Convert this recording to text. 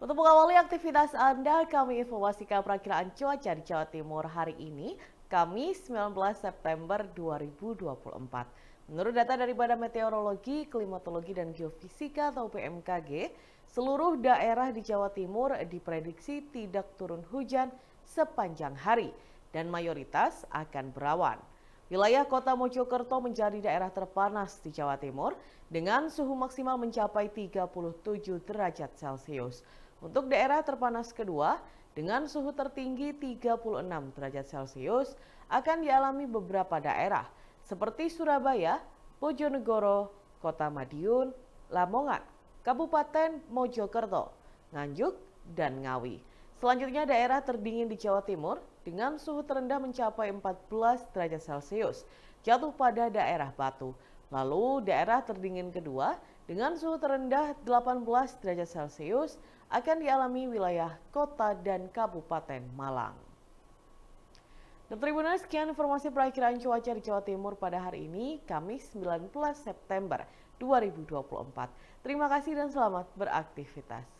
Untuk mengawali aktivitas Anda, kami informasikan perakiraan cuaca di Jawa Timur hari ini, Kamis 19 September 2024. Menurut data dari Badan Meteorologi, Klimatologi, dan Geofisika atau BMKG, seluruh daerah di Jawa Timur diprediksi tidak turun hujan sepanjang hari dan mayoritas akan berawan. Wilayah kota Mojokerto menjadi daerah terpanas di Jawa Timur dengan suhu maksimal mencapai 37 derajat Celcius. Untuk daerah terpanas kedua, dengan suhu tertinggi 36 derajat Celcius akan dialami beberapa daerah seperti Surabaya, Bojonegoro, Kota Madiun, Lamongan, Kabupaten Mojokerto, Nganjuk, dan Ngawi. Selanjutnya daerah terdingin di Jawa Timur dengan suhu terendah mencapai 14 derajat Celcius, jatuh pada daerah Batu. Lalu daerah terdingin kedua dengan suhu terendah 18 derajat Celcius akan dialami wilayah kota dan kabupaten Malang. Dan Tribunal sekian informasi perakhiran cuaca di Jawa Timur pada hari ini, Kamis 19 September 2024. Terima kasih dan selamat beraktivitas.